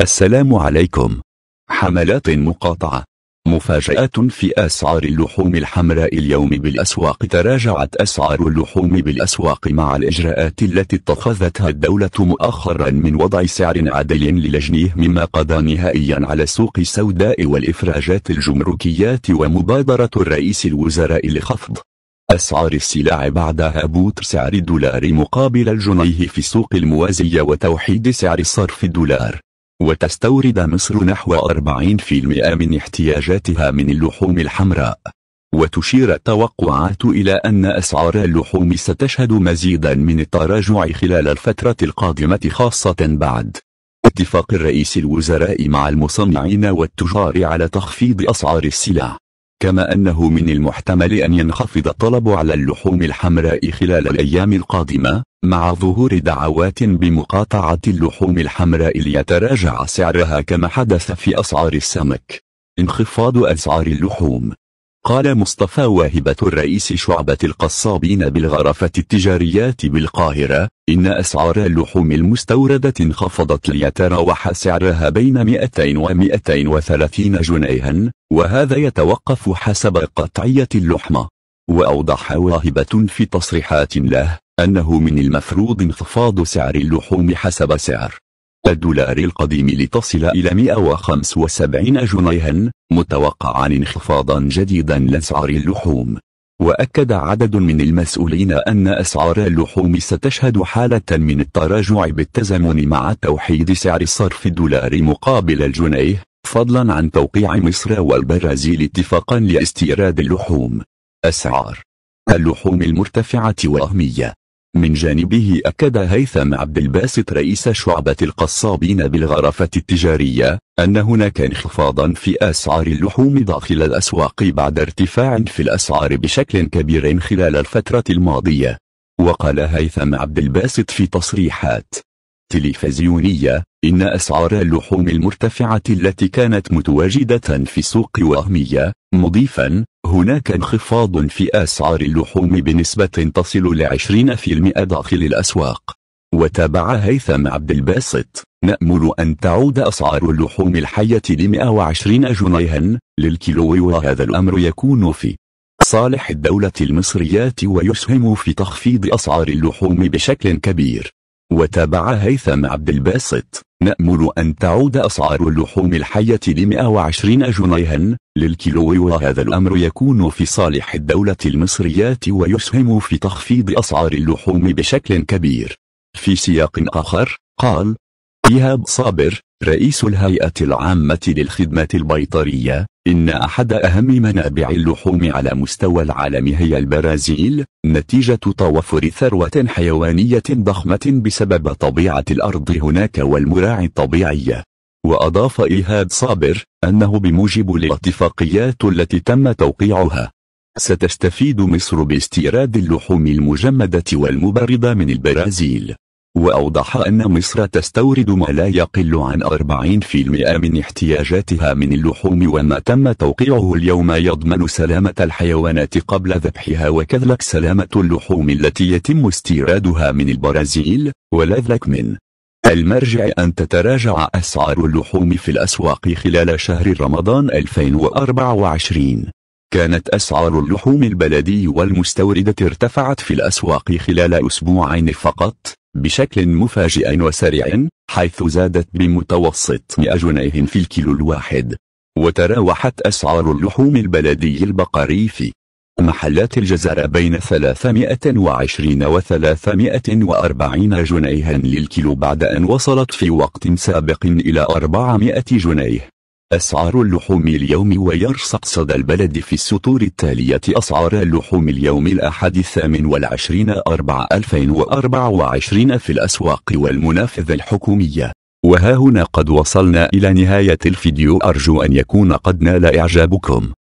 السلام عليكم حملات مقاطعة مفاجآت في أسعار اللحوم الحمراء اليوم بالأسواق تراجعت أسعار اللحوم بالأسواق مع الإجراءات التي اتخذتها الدولة مؤخرا من وضع سعر عادل للجنيه مما قضى نهائيا على السوق السوداء والإفراجات الجمركيات ومبادرة الرئيس الوزراء لخفض أسعار السلع بعد هبوط سعر الدولار مقابل الجنيه في السوق الموازية وتوحيد سعر صرف الدولار وتستورد مصر نحو 40% من احتياجاتها من اللحوم الحمراء وتشير التوقعات إلى أن أسعار اللحوم ستشهد مزيدا من التراجع خلال الفترة القادمة خاصة بعد اتفاق الرئيس الوزراء مع المصنعين والتجار على تخفيض أسعار السلع كما أنه من المحتمل أن ينخفض الطلب على اللحوم الحمراء خلال الأيام القادمة مع ظهور دعوات بمقاطعة اللحوم الحمراء ليتراجع سعرها كما حدث في أسعار السمك انخفاض أسعار اللحوم قال مصطفى واهبة الرئيس شعبة القصابين بالغرفة التجاريات بالقاهرة إن أسعار اللحوم المستوردة انخفضت ليتراوح سعرها بين 200 و 230 جنيها وهذا يتوقف حسب قطعية اللحمة وأوضح واهبة في تصريحات له أنه من المفروض انخفاض سعر اللحوم حسب سعر الدولار القديم لتصل إلى 175 جنيها متوقعا انخفاضا جديدا لأسعار اللحوم وأكد عدد من المسؤولين أن أسعار اللحوم ستشهد حالة من التراجع بالتزامن مع توحيد سعر صرف الدولار مقابل الجنيه فضلا عن توقيع مصر والبرازيل اتفاقا لاستيراد اللحوم أسعار اللحوم المرتفعة وهمية من جانبه أكد هيثم عبد الباسط رئيس شعبة القصابين بالغرفة التجارية أن هناك انخفاضا في أسعار اللحوم داخل الأسواق بعد ارتفاع في الأسعار بشكل كبير خلال الفترة الماضية وقال هيثم عبد الباسط في تصريحات تلفزيونية إن أسعار اللحوم المرتفعة التي كانت متواجدة في سوق وهمية مضيفا هناك انخفاض في أسعار اللحوم بنسبة تصل لعشرين في المئة داخل الأسواق وتابع هيثم عبد الباسط نأمل أن تعود أسعار اللحوم الحية ل 120 جنيها للكيلو وهذا الأمر يكون في صالح الدولة المصريات ويسهم في تخفيض أسعار اللحوم بشكل كبير وتابع هيثم عبد الباسط نأمل أن تعود أسعار اللحوم الحية ل 120 جنيها للكيلو وهذا الأمر يكون في صالح الدولة المصرية ويسهم في تخفيض أسعار اللحوم بشكل كبير في سياق آخر قال إيهاب صابر رئيس الهيئة العامة للخدمة البيطرية إن أحد أهم منابع اللحوم على مستوى العالم هي البرازيل نتيجة توفر ثروة حيوانية ضخمة بسبب طبيعة الأرض هناك والمراعي الطبيعية وأضاف إيهاد صابر أنه بموجب الاتفاقيات التي تم توقيعها ستستفيد مصر باستيراد اللحوم المجمدة والمبردة من البرازيل وأوضح أن مصر تستورد ما لا يقل عن 40% من احتياجاتها من اللحوم وما تم توقيعه اليوم يضمن سلامة الحيوانات قبل ذبحها وكذلك سلامة اللحوم التي يتم استيرادها من البرازيل ولذلك من المرجع أن تتراجع أسعار اللحوم في الأسواق خلال شهر رمضان 2024 كانت أسعار اللحوم البلدي والمستوردة ارتفعت في الأسواق خلال أسبوعين فقط بشكل مفاجئ وسريع حيث زادت بمتوسط 100 جنيه في الكيلو الواحد وتراوحت أسعار اللحوم البلدي البقري في محلات الجزر بين 320 و 340 جنيها للكيلو بعد أن وصلت في وقت سابق إلى 400 جنيه أسعار اللحوم اليوم ويرصق صدى البلد في السطور التالية أسعار اللحوم اليوم الأحد الثامن والعشرين أربع 2024 في الأسواق والمنافذ الحكومية وها هنا قد وصلنا إلى نهاية الفيديو أرجو أن يكون قد نال إعجابكم